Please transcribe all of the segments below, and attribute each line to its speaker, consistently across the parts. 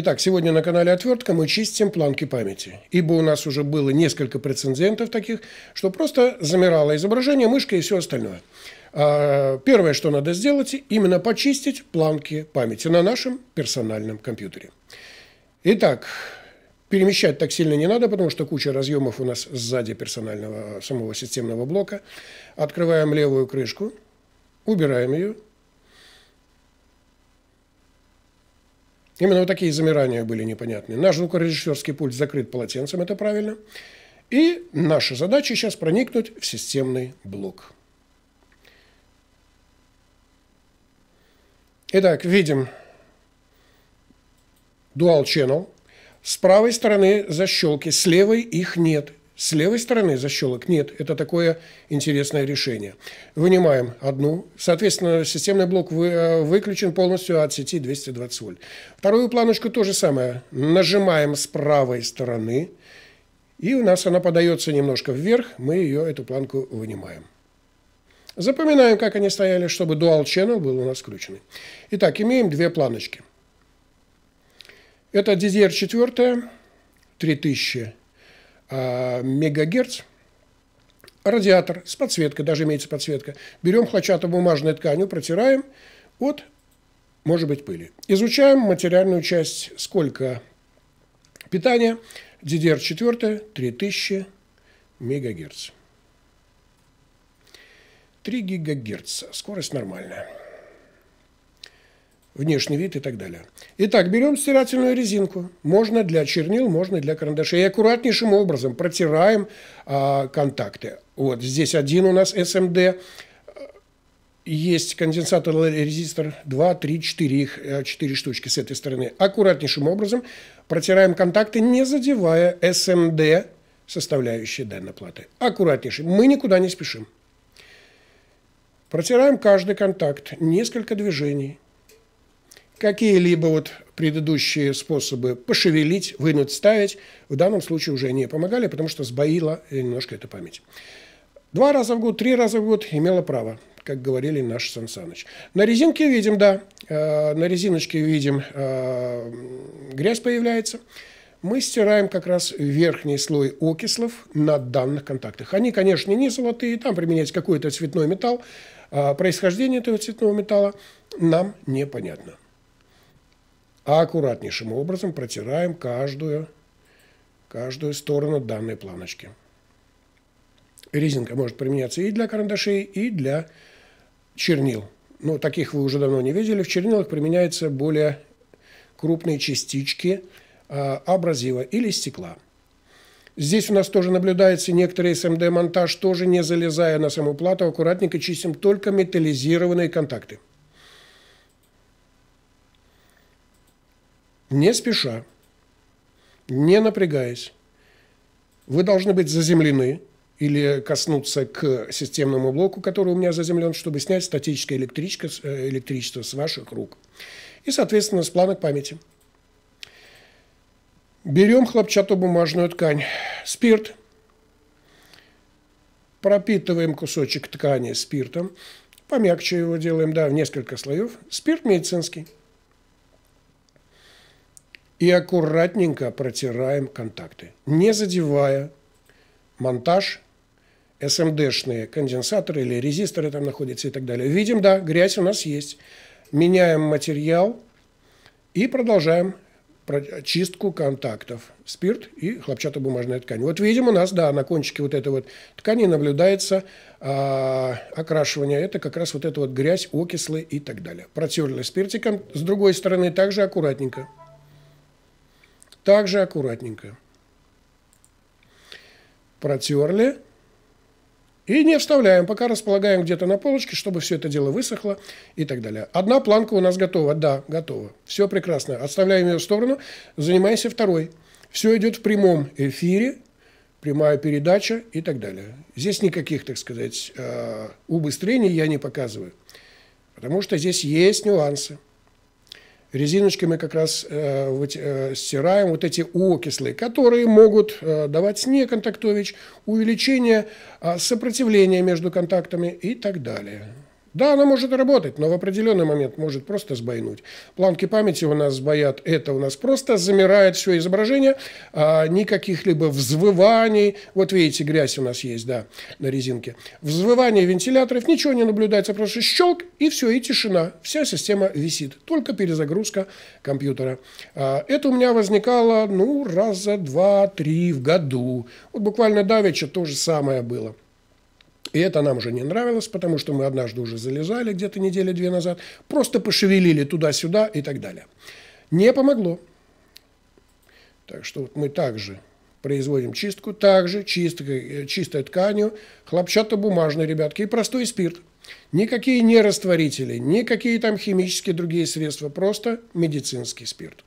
Speaker 1: Итак, сегодня на канале «Отвертка» мы чистим планки памяти, ибо у нас уже было несколько прецедентов таких, что просто замирало изображение, мышка и все остальное. А, первое, что надо сделать, именно почистить планки памяти на нашем персональном компьютере. Итак, перемещать так сильно не надо, потому что куча разъемов у нас сзади персонального самого системного блока. Открываем левую крышку, убираем ее – Именно вот такие замирания были непонятны. Наш звукорежиссерский пульт закрыт полотенцем, это правильно. И наша задача сейчас проникнуть в системный блок. Итак, видим Dual Channel. С правой стороны защелки, с левой их нет. С левой стороны защелок нет. Это такое интересное решение. Вынимаем одну. Соответственно, системный блок вы, э, выключен полностью от сети 220 вольт. Вторую планочку то же самое. Нажимаем с правой стороны. И у нас она подается немножко вверх. Мы ее, эту планку, вынимаем. Запоминаем, как они стояли, чтобы Dual Channel был у нас включен. Итак, имеем две планочки. Это DDR4 3000 Э, мегагерц, радиатор с подсветкой, даже имеется подсветка, берем хлопчатобумажной тканью, протираем от, может быть, пыли. Изучаем материальную часть, сколько питания, DDR4 3000 мегагерц. 3 гигагерца. Скорость нормальная внешний вид и так далее. Итак, берем стирательную резинку. Можно для чернил, можно для карандашей. И аккуратнейшим образом протираем а, контакты. Вот здесь один у нас СМД. Есть конденсатор резистор 2, 3, 4, их 4 э, штучки с этой стороны. Аккуратнейшим образом протираем контакты, не задевая СМД, составляющие данной платы. Аккуратнейшим. Мы никуда не спешим. Протираем каждый контакт, несколько движений – какие-либо вот предыдущие способы пошевелить, вынуть, ставить, в данном случае уже не помогали, потому что сбоила немножко эта память. Два раза в год, три раза в год имела право, как говорили наш Сан Саныч. На резинке видим, да, э, на резиночке видим, э, грязь появляется. Мы стираем как раз верхний слой окислов на данных контактах. Они, конечно, не золотые, там применяется какой-то цветной металл. А происхождение этого цветного металла нам непонятно а аккуратнейшим образом протираем каждую, каждую сторону данной планочки. Резинка может применяться и для карандашей, и для чернил. Но таких вы уже давно не видели. В чернилах применяются более крупные частички а, абразива или стекла. Здесь у нас тоже наблюдается некоторый СМД-монтаж, тоже не залезая на саму плату, аккуратненько чистим только металлизированные контакты. не спеша, не напрягаясь, вы должны быть заземлены или коснуться к системному блоку, который у меня заземлен, чтобы снять статическое электричество, э, электричество с ваших рук. И, соответственно, с планок памяти. Берем хлопчатобумажную ткань, спирт, пропитываем кусочек ткани спиртом, помягче его делаем, да, в несколько слоев. Спирт медицинский и аккуратненько протираем контакты, не задевая монтаж, SMD шные конденсаторы или резисторы там находятся и так далее. Видим, да, грязь у нас есть. Меняем материал и продолжаем чистку контактов. Спирт и хлопчатобумажная ткань. Вот видим у нас, да, на кончике вот этой вот ткани наблюдается э, окрашивание. Это как раз вот эта вот грязь, окислы и так далее. Протерли спиртиком. С другой стороны также аккуратненько. Также аккуратненько. Протерли. И не вставляем, пока располагаем где-то на полочке, чтобы все это дело высохло и так далее. Одна планка у нас готова. Да, готова. Все прекрасно. Отставляем ее в сторону, занимаемся второй. Все идет в прямом эфире, прямая передача и так далее. Здесь никаких, так сказать, э, убыстрений я не показываю, потому что здесь есть нюансы резиночками как раз э, вот, э, стираем вот эти окислы, которые могут э, давать контактович увеличение э, сопротивления между контактами и так далее. Да, она может работать, но в определенный момент может просто сбойнуть. Планки памяти у нас сбоят, это у нас просто замирает все изображение, а, никаких либо взвываний. Вот видите, грязь у нас есть, да, на резинке. Взвывания вентиляторов, ничего не наблюдается, просто щелк, и все, и тишина. Вся система висит, только перезагрузка компьютера. А, это у меня возникало, ну, раза два-три в году. Вот буквально давеча то же самое было. И это нам уже не нравилось, потому что мы однажды уже залезали где-то недели две назад, просто пошевелили туда-сюда и так далее. Не помогло. Так что вот мы также производим чистку, также чисткой, э, чистой тканью, хлопчатобумажной, ребятки, и простой спирт. Никакие не растворители, никакие там химические другие средства, просто медицинский спирт.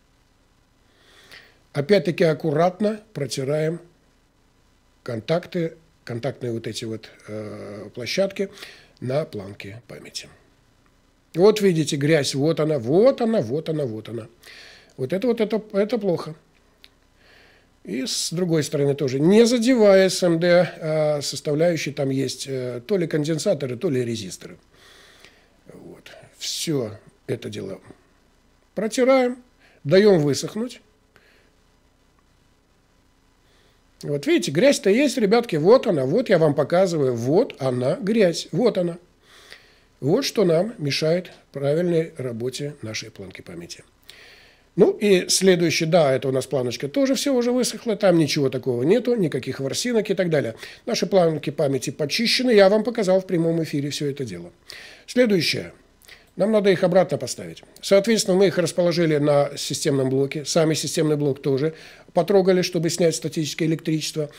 Speaker 1: Опять-таки аккуратно протираем контакты контактные вот эти вот э, площадки на планке памяти. Вот видите, грязь, вот она, вот она, вот она, вот она. Вот это вот это, это плохо. И с другой стороны тоже, не задевая СМД э, а, составляющие, там есть э, то ли конденсаторы, то ли резисторы. Вот. Все это дело протираем, даем высохнуть. Вот видите, грязь-то есть, ребятки, вот она, вот я вам показываю, вот она грязь, вот она. Вот что нам мешает правильной работе нашей планки памяти. Ну и следующий, да, это у нас планочка тоже все уже высохла, там ничего такого нету, никаких ворсинок и так далее. Наши планки памяти почищены, я вам показал в прямом эфире все это дело. Следующее – нам надо их обратно поставить. Соответственно, мы их расположили на системном блоке, сами системный блок тоже потрогали, чтобы снять статическое электричество.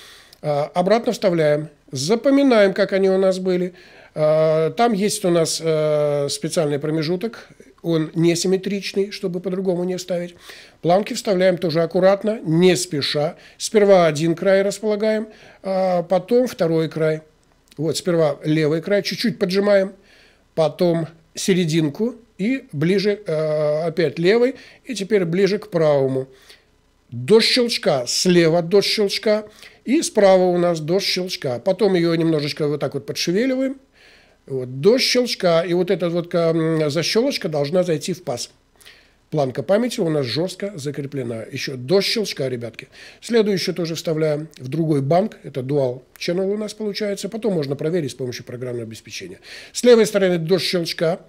Speaker 1: А, обратно вставляем, запоминаем, как они у нас были. А, там есть у нас э, специальный промежуток, он несимметричный, чтобы по-другому не вставить. Планки вставляем тоже аккуратно, не спеша. Сперва один край располагаем, а, потом второй край. Вот, сперва левый край чуть-чуть поджимаем, потом серединку и ближе, э, опять левый и теперь ближе к правому. До щелчка, слева до щелчка, и справа у нас до щелчка. Потом ее немножечко вот так вот подшевеливаем, вот, до щелчка, и вот эта вот защелочка должна зайти в паз. Планка памяти у нас жестко закреплена. Еще до щелчка, ребятки. Следующую тоже вставляем в другой банк. Это Dual Channel у нас получается. Потом можно проверить с помощью программного обеспечения. С левой стороны до щелчка.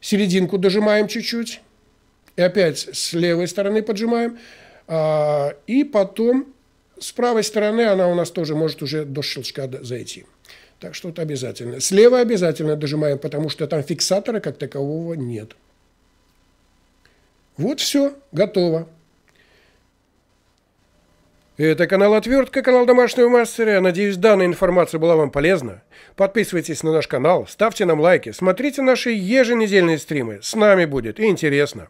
Speaker 1: Серединку дожимаем чуть-чуть. И опять с левой стороны поджимаем. А, и потом с правой стороны она у нас тоже может уже до щелчка зайти. Так что это обязательно. Слева обязательно дожимаем, потому что там фиксатора как такового нет. Вот все, готово. Это канал Отвертка, канал Домашнего Мастера. Надеюсь, данная информация была вам полезна. Подписывайтесь на наш канал, ставьте нам лайки, смотрите наши еженедельные стримы. С нами будет интересно.